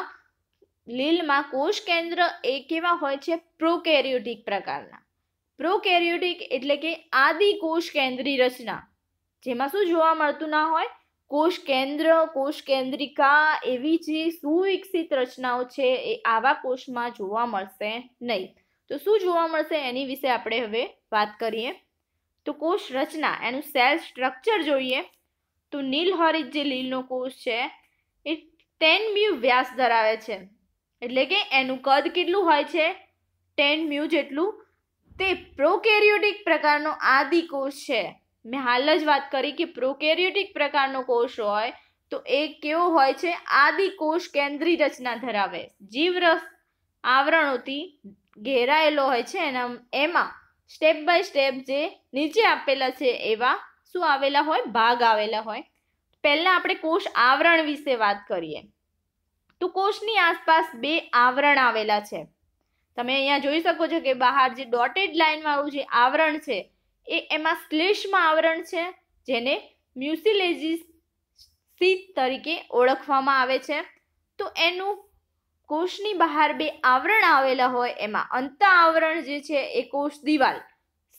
લીલમાં કોષ કેન્દ્ર એ કેવા હોય છે પ્રોકેરિયોટિક પ્રકારના પ્રોકેરિયોટિક એટલે કે આદિ કોષ કેન્દ્રી રચના જેમાં શું જોવા મળતું ના હોય કોષ કેન્દ્ર કોષ કેન્દ્રિકા એવી જે સુવિકસિત રચનાઓ છે એ આવા કોષમાં જોવા મળશે નહીં તો શું જોવા મળશે એની વિશે આપણે હવે વાત કરીએ તો કોષ રચના એનું સેલ સ્ટ્રક્ચર જોઈએ તો નીલહરિત જે લીલનો કોષ છે એ ટેન મ્યુ વ્યાસ ધરાવે છે એટલે કે એનું કદ કેટલું હોય છે ટેન મ્યુ જેટલું તે પ્રોકેરિયોટિક પ્રકારનો આદિ કોષ છે મેં હાલ જ વાત કરી કે પ્રોકેરિયોટિક પ્રકારનો કોષ હોય તો એ કેવો હોય છે આદિ કોષ કેન્દ્રી રચના ધરાવે જીવરસ આવરણોથી ઘેરાયેલો હોય છે એના એમાં સ્ટેપ બાય સ્ટેપ જે નીચે આપેલા છે એવા શું આવેલા હોય ભાગ આવેલા હોય પહેલાં આપણે કોષ આવરણ વિશે વાત કરીએ તો કોષની આસપાસ બે આવરણ આવેલા છે તમે અહીંયા જોઈ શકો છો કે બહાર જે ડોટેડ લાઇનવાળું જે આવરણ છે એ એમાં શ્લેષ્મ આવરણ છે જેને મ્યુસિલેજીસ તરીકે ઓળખવામાં આવે છે તો એનું કોષની બહાર બે આવરણ આવેલા હોય એમાં અંત આવરણ જે છે એ કોષ દિવાલ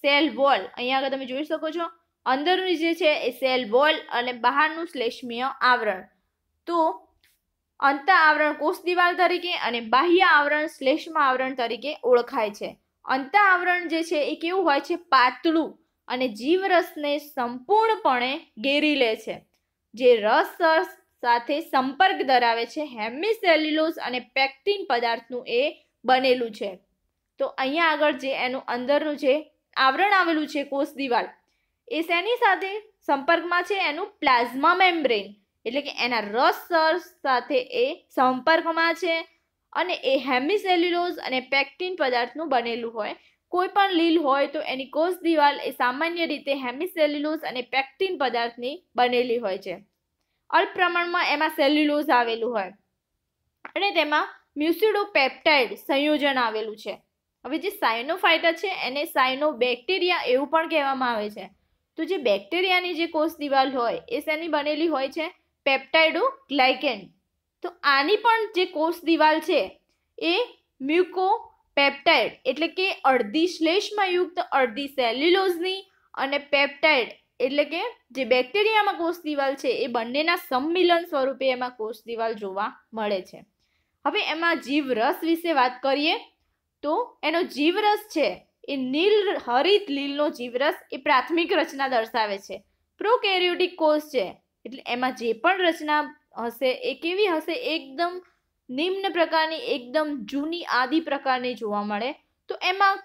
સેલ વોલ અહીંયા આગળ તમે જોઈ શકો છો અંદરનું જે છે એ સેલ વોલ અને બહારનું શ્લેષ્મીય આવરણ તો અંત આવરણ કોષ દિવાલ તરીકે અને બાહ્ય આવરણ શ્લેષ્મ આવરણ તરીકે ઓળખાય છે અંત આવરણ જે છે એ કેવું હોય છે પાતળું અને જીવરસને સંપૂર્ણપણે ઘેરી લે છે જે રસ રસ સાથે સંપર્ક ધરાવે છે હેમી સેલ્યુલોઝ અને પેક્ટિન પદાર્થનું એ બનેલું છે તો અહીંયા આગળ જે એનું અંદરનું જે આવરણ આવેલું છે કોષ દિવાલ એ શેની સાથે સંપર્કમાં છે એનું પ્લાઝમા મેમ્બ્રેન એટલે કે એના રસ સર સાથે એ સંપર્કમાં છે અને એ હેમી સેલ્યુલોઝ અને પેક્ટિન પદાર્થનું બનેલું હોય કોઈ પણ લીલ હોય તો એની કોષ દિવાલ એ સામાન્ય રીતે હેમી સેલ્યુલોઝ અને પેક્ટિન પદાર્થની બનેલી હોય છે અલ્પ પ્રમાણમાં એમાં સેલ્યુલોઝ આવેલું હોય અને તેમાં મ્યુસિડો પેપ્ટાઇડ સંયોજન આવેલું છે હવે જે સાયનોફાઇટા છે એને સાયનો બેક્ટેરિયા એવું પણ કહેવામાં આવે છે તો જે બેક્ટેરિયાની જે કોષ દિવાલ હોય એ શેની બનેલી હોય છે પેપ્ટાઇડો ગ્લાયકેન તો આની પણ જે કોષ દિવાલ છે એ મ્યુકો પેપ્ટાઇડ એટલે કે અડધી શ્લેષ્મયુક્ત અડધી સેલ્યુલોઝની અને પેપ્ટાઇડ એટલે કે જે બેક્ટેરિયામાં કોષ દિવાલ છે એ બંનેના સંમિલન સ્વરૂપે એમાં કોષ દિવાલ જોવા મળે છે હવે એમાં જીવરસ વિશે વાત કરીએ તો એનો જીવરસ છે એ નીલ હરિત લીલનો જીવરસ એ પ્રાથમિક રચના દર્શાવે છે પ્રોકેરિયોટિક કોષ છે એટલે એમાં જે પણ રચના હશે એ કેવી હશે એકદમ નિમ્ન પ્રકારની એકદમ જૂની આદિ પ્રકારની જોવા મળે તો એમાં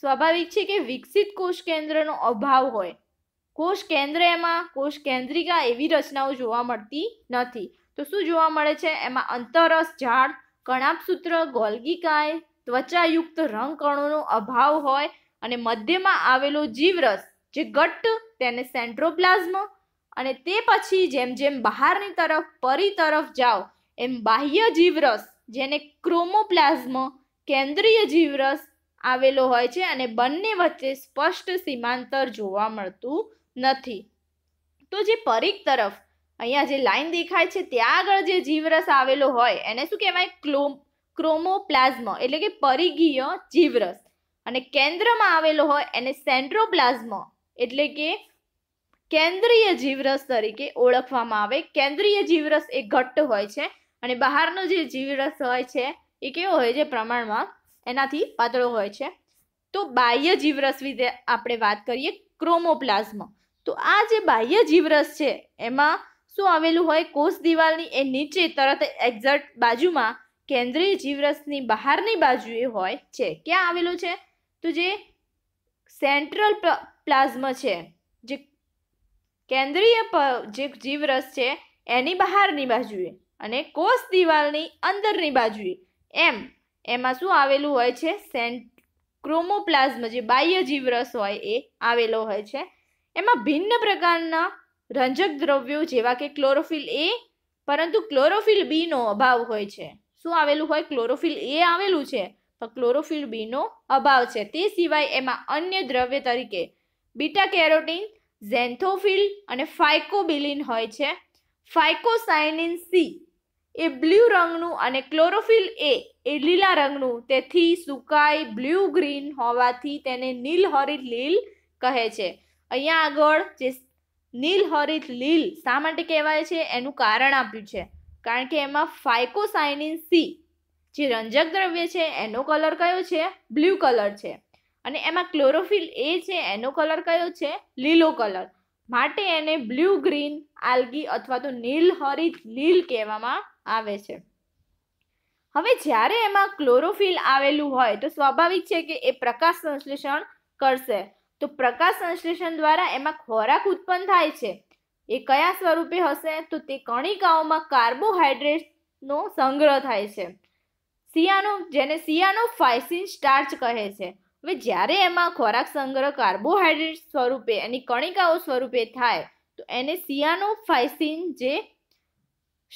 સ્વાભાવિક છે કે વિકસિત કોષ કેન્દ્રનો અભાવ હોય કોષ કેન્દ્ર એમાં કોષ કેન્દ્રિકા એવી રચનાઓ જોવા મળતી નથી તો શું જોવા મળે છે એમાં અંતરસ ઝાડ કણાપસૂત્ર ગોલગીકાય ત્વચાયુક્ત રંગકણોનો અભાવ હોય અને મધ્યમાં આવેલો જીવરસ જે ગટ્ટ તેને સેન્ટ્રોપ્લાઝમ અને તે પછી જેમ જેમ બહારની તરફ પરી તરફ જાઓ એમ બાહ્ય જીવરસ જેને ક્રોમોપ્લાઝમ કેન્દ્રીય જીવરસ આવેલો હોય છે અને બંને વચ્ચે સ્પષ્ટ સીમાંતર જોવા મળતું નથી તો જે પરિઘ તરફ અહીંયા જે લાઈન દેખાય છે ત્યાં આગળ જે જીવરસ આવેલો હોય એને શું કહેવાય ક્લો ક્રોમોપ્લાઝમ એટલે કે પરિઘીય જીવરસ અને કેન્દ્રમાં આવેલો હોય એને સેન્ટ્રોપ્લાઝમ એટલે કે કેન્દ્રીય જીવરસ તરીકે ઓળખવામાં આવે કેન્દ્રીય જીવરસ એ ઘટ્ટ હોય છે અને બહારનો જે જીવરસ હોય છે એ કેવો હોય છે પ્રમાણમાં એનાથી પાતળો હોય છે તો બાહ્ય જીવરસ વિશે આપણે વાત કરીએ ક્રોમોપ્લાઝમ તો આ જે બાહ્ય જીવરસ છે એમાં શું આવેલું હોય કોષ દિવાલની એ નીચે તરત એક્ઝેક્ટ બાજુમાં કેન્દ્રીય જીવરસની બહારની બાજુએ હોય છે ક્યાં આવેલું છે તો જે સેન્ટ્રલ પ્લાઝ્મ છે જે કેન્દ્રીય જે જીવરસ છે એની બહારની બાજુએ અને કોષ દિવાલની અંદરની બાજુએ એમ એમાં શું આવેલું હોય છે સેન્ટ ક્રોમોપ્લાઝ્મ જે બાહ્ય જીવરસ હોય એ આવેલો હોય છે એમાં ભિન્ન પ્રકારના રંજક દ્રવ્યો જેવા કે ક્લોરોફિલ એ પરંતુ ક્લોરોફિલ બીનો અભાવ હોય છે શું આવેલું હોય ક્લોરોફિલ એ આવેલું છે પણ ક્લોરોફિલ બીનો અભાવ છે તે સિવાય એમાં અન્ય દ્રવ્ય તરીકે બીટા કેરોટીન ઝેન્થોફિલ અને ફાઇકોબિલિન હોય છે ફાઇકોસાયનિન સી એ બ્લ્યુ રંગનું અને ક્લોરોફિલ એ એ લીલા રંગનું તેથી સુકાઈ બ્લ્યુ ગ્રીન હોવાથી તેને નીલહરિત લીલ કહે છે અહીંયા આગળ જે નીલહરિત લીલ શા માટે કહેવાય છે એનું કારણ આપ્યું છે કારણ કે એમાં ફાઇકોસાઇનિન સી જે રંજક દ્રવ્ય છે એનો કલર કયો છે બ્લુ કલર છે અને એમાં ક્લોરોફિલ એ છે એનો કલર કયો છે લીલો કલર માટે એને બ્લુ ગ્રીન આલ્ગી અથવા તો નીલહરિત લીલ કહેવામાં આવે છે હવે જ્યારે એમાં ક્લોરોફિલ આવેલું હોય તો સ્વાભાવિક છે કે એ પ્રકાશ સંશ્લેષણ કરશે તો પ્રકાશ સંશ્લેષણ દ્વારા એમાં ખોરાક ઉત્પન્ન થાય છે એ કયા સ્વરૂપે હશે તો તે કણિકાઓમાં કાર્બોહાઈડ્રેટનો સંગ્રહ થાય છે સિયાનો જેને સિયાનો ફાઇસિન સ્ટાર્ચ કહે છે હવે જ્યારે એમાં ખોરાક સંગ્રહ કાર્બોહાઈડ્રેટ સ્વરૂપે એની કણિકાઓ સ્વરૂપે થાય તો એને સિયાનો ફાઇસિન જે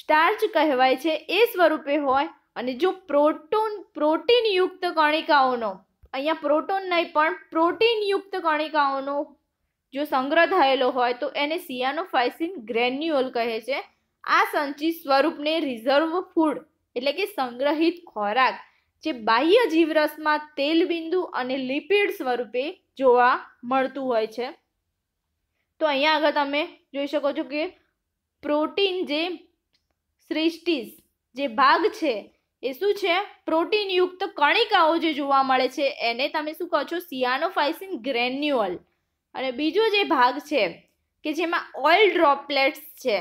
સ્ટાર્ચ કહેવાય છે એ સ્વરૂપે હોય અને જો પ્રોટોન પ્રોટીનયુક્ત કણિકાઓનો અહીંયા પ્રોટોન નહીં પણ પ્રોટીનયુક્ત કણિકાઓનો જો સંગ્રહ થયેલો હોય તો એને સિયાનોફાઇસિન ગ્રેન્યુઅલ કહે છે આ સંચિત સ્વરૂપને રિઝર્વ ફૂડ એટલે કે સંગ્રહિત ખોરાક જે બાહ્ય જીવરસમાં તેલબિંદુ અને લિપિડ સ્વરૂપે જોવા મળતું હોય છે તો અહીંયા આગળ તમે જોઈ શકો છો કે પ્રોટીન જે શ્રેષ્ટિસ જે ભાગ છે એ શું છે પ્રોટીનયુક્ત કણિકાઓ જે જોવા મળે છે એને તમે શું કહો છો સિયાનોફાઇસિન ગ્રેન્યુઅલ અને બીજો જે ભાગ છે કે જેમાં ઓઇલ ડ્રોપલેટ્સ છે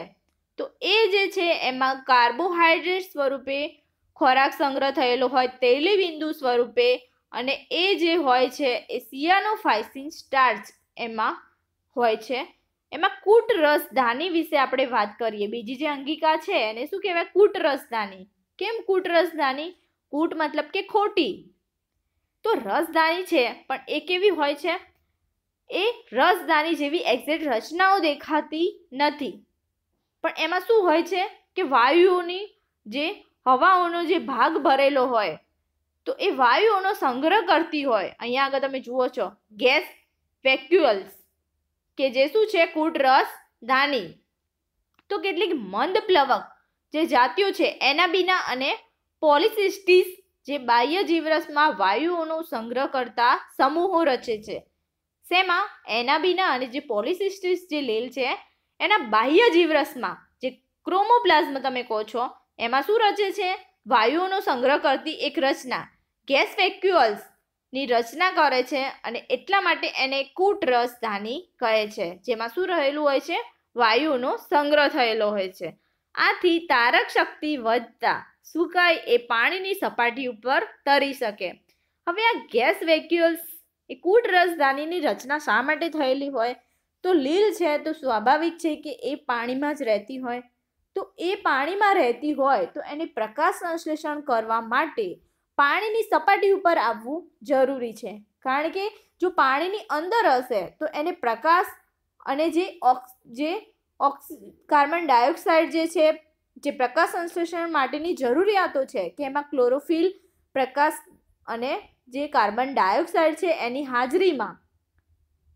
તો એ જે છે એમાં કાર્બોહાઈડ્રેટ સ્વરૂપે ખોરાક સંગ્રહ થયેલો હોય તેલી સ્વરૂપે અને એ જે હોય છે એ સિયાનોફાઇસિન સ્ટાર્ચ એમાં હોય છે એમાં કૂટ રસધાની વિશે આપણે વાત કરીએ બીજી જે અંગિકા છે એને શું કહેવાય કૂટ રસધાની કેમ કૂટ રસધાની કૂટ મતલબ કે ખોટી તો રસધાની છે પણ એ કેવી હોય છે એ રસધાની જેવી એક્ઝેક્ટ રચનાઓ દેખાતી નથી પણ એમાં શું હોય છે કે વાયુઓની જે હવાઓનો જે ભાગ ભરેલો હોય તો એ વાયુઓનો સંગ્રહ કરતી હોય અહીંયા આગળ તમે જુઓ છો ગેસ વેક્યુઅલ્સ કે જે શું છે કૂટ રસ ધાની તો કેટલીક મંદ પ્લવક જે જાતિઓ છે એનાબીના અને પોલિસિસ્ટિસ જે બાહ્ય જીવરસમાં વાયુઓનો સંગ્રહ કરતા સમૂહો રચે છે શેમાં એનાબીના અને જે પોલિસિસ્ટિસ જે લીલ છે એના બાહ્ય જીવરસમાં જે ક્રોમોપ્લાઝમ તમે કહો છો એમાં શું રચે છે વાયુઓનો સંગ્રહ કરતી એક રચના ગેસ વેક્યુઅલ્સ રચના કરે છે અને એટલા માટે એને કૂટ ધાની કહે છે જેમાં શું રહેલું હોય છે વાયુઓનો સંગ્રહ થયેલો હોય છે આથી તારક શક્તિ વધતા સુકાઈ એ પાણીની સપાટી ઉપર તરી શકે હવે આ ગેસ વેક્યુઅલ્સ એ કૂટ રાજધાનીની રચના શા માટે થયેલી હોય તો લીલ છે તો સ્વાભાવિક છે કે એ પાણીમાં જ રહેતી હોય તો એ પાણીમાં રહેતી હોય તો એને પ્રકાશ સંશ્લેષણ કરવા માટે પાણીની સપાટી ઉપર આવવું જરૂરી છે કારણ કે જો પાણીની અંદર હશે તો એને પ્રકાશ અને જે ઓક્સ જે ઓક્સિ કાર્બન ડાયોક્સાઇડ જે છે જે પ્રકાશ સંશ્લેષણ માટેની જરૂરિયાતો છે કે એમાં ક્લોરોફિલ પ્રકાશ અને જે કાર્બન ડાયોક્સાઇડ છે એની હાજરીમાં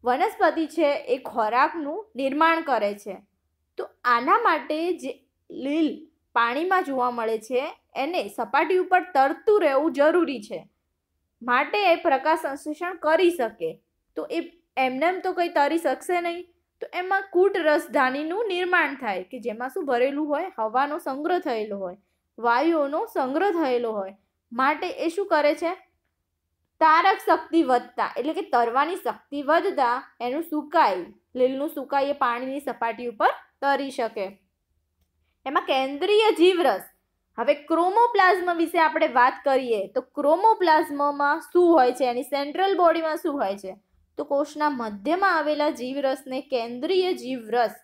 વનસ્પતિ છે એ ખોરાકનું નિર્માણ કરે છે તો આના માટે જે લીલ પાણીમાં જોવા મળે છે એને સપાટી ઉપર તરતું રહેવું જરૂરી છે માટે એ પ્રકાશ સંશ્લેષણ કરી શકે તો એ એમને તો કંઈ તરી શકશે નહીં તો એમાં કૂટરસધાનીનું નિર્માણ થાય કે જેમાં શું ભરેલું હોય હવાનો સંગ્રહ થયેલો હોય વાયુઓનો સંગ્રહ થયેલો હોય માટે એ શું કરે છે તારક શક્તિ વધતા એટલે કે તરવાની શક્તિ વધતા એનું સુકાઈ લીલનું સુકાઈ એ પાણીની સપાટી ઉપર તરી શકે એમાં કેન્દ્રીય જીવરસ હવે ક્રોમોપ્લાઝમ વિશે આપણે વાત કરીએ તો ક્રોમોપ્લાઝમમાં શું હોય છે એની સેન્ટ્રલ બોડીમાં શું હોય છે તો કોષના મધ્યમાં આવેલા જીવરસને કેન્દ્રીય જીવરસ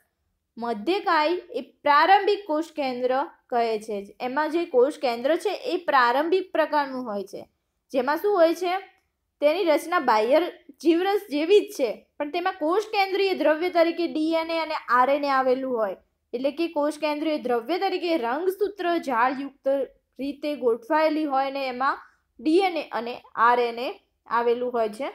મધ્યકાય એ પ્રારંભિક કોષ કેન્દ્ર કહે છે એમાં જે કોષ કેન્દ્ર છે એ પ્રારંભિક પ્રકારનું હોય છે જેમાં શું હોય છે તેની રચના બાહ્ય જીવરસ જેવી જ છે પણ તેમાં કોષ કેન્દ્રીય દ્રવ્ય તરીકે ડીએનએ અને આરએનએ આવેલું હોય એટલે કે કોષ કેન્દ્રીય દ્રવ્ય તરીકે રંગસૂત્ર ઝાડયુક્ત રીતે ગોઠવાયેલી હોય ને એમાં ડીએનએ અને આરએનએ આવેલું હોય છે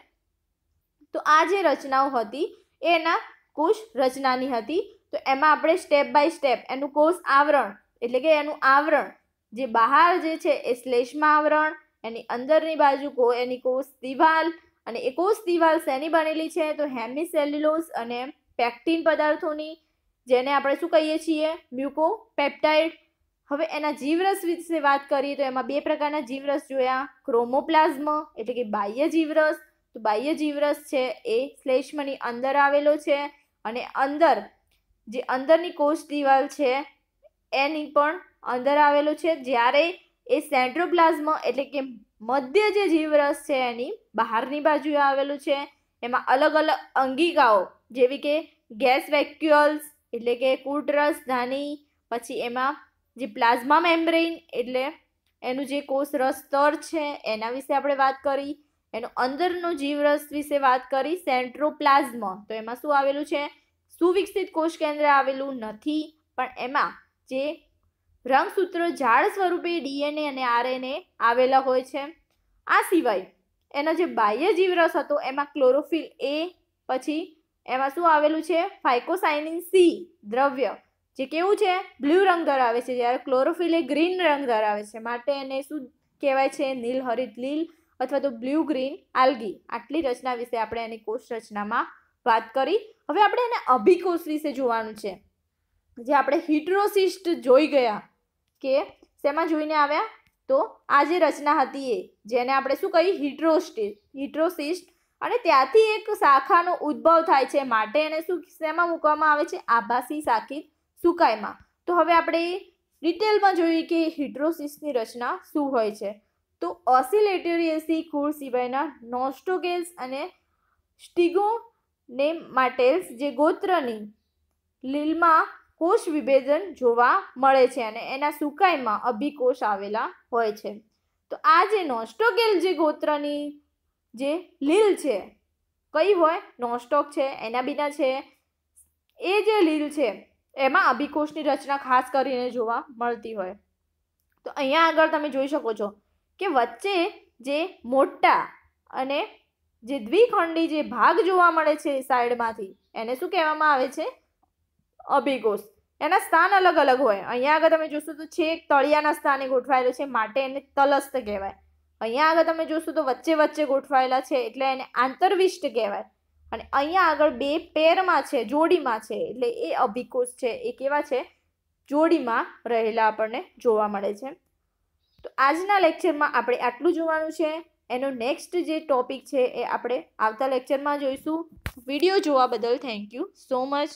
તો આ જે રચનાઓ હતી એ એના કોષ રચનાની હતી તો એમાં આપણે સ્ટેપ બાય સ્ટેપ એનું કોષ આવરણ એટલે કે એનું આવરણ જે બહાર જે છે એ શ્લેષ્મા આવરણ એની અંદરની બાજુ કો એની કોષ દિવાલ અને એ કોષ દિવાલ શેની બનેલી છે તો હેમિસેલ્યુલોઝ અને પેક્ટિન પદાર્થોની જેને આપણે શું કહીએ છીએ મ્યુકો પેપ્ટાઇડ હવે એના જીવરસ વિશે વાત કરીએ તો એમાં બે પ્રકારના જીવરસ જોયા ક્રોમોપ્લાઝમ એટલે કે બાહ્ય જીવરસ તો બાહ્ય જીવરસ છે એ શ્લેષ્મની અંદર આવેલો છે અને અંદર જે અંદરની કોષ દિવાલ છે એની પણ અંદર આવેલો છે જ્યારે એ સેન્ટ્રોપ્લાઝમ એટલે કે મધ્ય જે જીવરસ છે એની બહારની બાજુએ આવેલું છે એમાં અલગ અલગ અંગિકાઓ જેવી કે ગેસ વેક્યુઅલ્સ એટલે કે કૂટરસ ધાની પછી એમાં જે પ્લાઝ્મા મેમ્બ્રેન એટલે એનું જે કોષ રસ સ્તર છે એના વિશે આપણે વાત કરી એનો અંદરનો જીવરસ વિશે વાત કરી સેન્ટ્રોપ્લાઝમ તો એમાં શું આવેલું છે સુવિકસિત કોષ કેન્દ્ર આવેલું નથી પણ એમાં જે રંગસૂત્રો ઝાડ સ્વરૂપે ડીએનએ અને આરએનએ આવેલા હોય છે આ સિવાય એનો જે બાહ્ય જીવરસ હતો એમાં ક્લોરોફિલ એ પછી એમાં શું આવેલું છે ફાઇકોસાઇનિંગ સી દ્રવ્ય જે કેવું છે બ્લુ રંગ ધરાવે છે જ્યારે ક્લોરોફિલ એ ગ્રીન રંગ ધરાવે છે માટે એને શું કહેવાય છે નીલહરિત લીલ અથવા તો બ્લુ ગ્રીન આલ્ગી આટલી રચના વિશે આપણે એની કોષ રચનામાં વાત કરી હવે આપણે એને અભિકોષ વિશે જોવાનું છે જે આપણે હિટ્રોસિસ્ટ જોઈ ગયા કે શેમાં જોઈને આવ્યા તો આ જે રચના હતી એ જેને આપણે શું કહીએ હિટ્રોસ્ટિસ્ટ હિટ્રોસિસ્ટ અને ત્યાંથી એક શાખાનો ઉદ્ભવ થાય છે માટે એને શું શેમાં મૂકવામાં આવે છે આભાસી શાખી સુકાઈમાં તો હવે આપણે ડિટેલમાં જોઈએ કે હિડ્રોસિસની રચના શું હોય છે તો ઓસિલેટરી કુળ સિવાયના નોસ્ટોગેલ્સ અને સ્ટિગોને ને માટેલ્સ જે ગોત્રની લીલમાં કોષ વિભેદન જોવા મળે છે અને એના સુકાઈમાં અભિકોષ આવેલા હોય છે તો આ જે નોસ્ટોગેલ જે ગોત્રની જે લીલ છે કઈ હોય નોસ્ટોક છે એના બીના છે એ જે લીલ છે એમાં અભિકોષની રચના ખાસ કરીને જોવા મળતી હોય તો અહીંયા આગળ તમે જોઈ શકો છો કે વચ્ચે જે મોટા અને જે દ્વિખંડી જે ભાગ જોવા મળે છે સાઈડમાંથી એને શું કહેવામાં આવે છે અભિગોષ એના સ્થાન અલગ અલગ હોય અહીંયા આગળ તમે જોશો તો છેક તળિયાના સ્થાને ગોઠવાયેલો છે માટે એને તલસ્ત કહેવાય અહીંયા આગળ તમે જોશો તો વચ્ચે વચ્ચે ગોઠવાયેલા છે એટલે એને આંતરવિષ્ટ કહેવાય અને અહીંયા આગળ બે પેરમાં છે જોડીમાં છે એટલે એ અભિકોષ છે એ કેવા છે જોડીમાં રહેલા આપણને જોવા મળે છે તો આજના લેક્ચરમાં આપણે આટલું જોવાનું છે એનો નેક્સ્ટ જે ટોપિક છે એ આપણે આવતા લેક્ચરમાં જોઈશું વિડીયો જોવા બદલ થેન્ક યુ સો મચ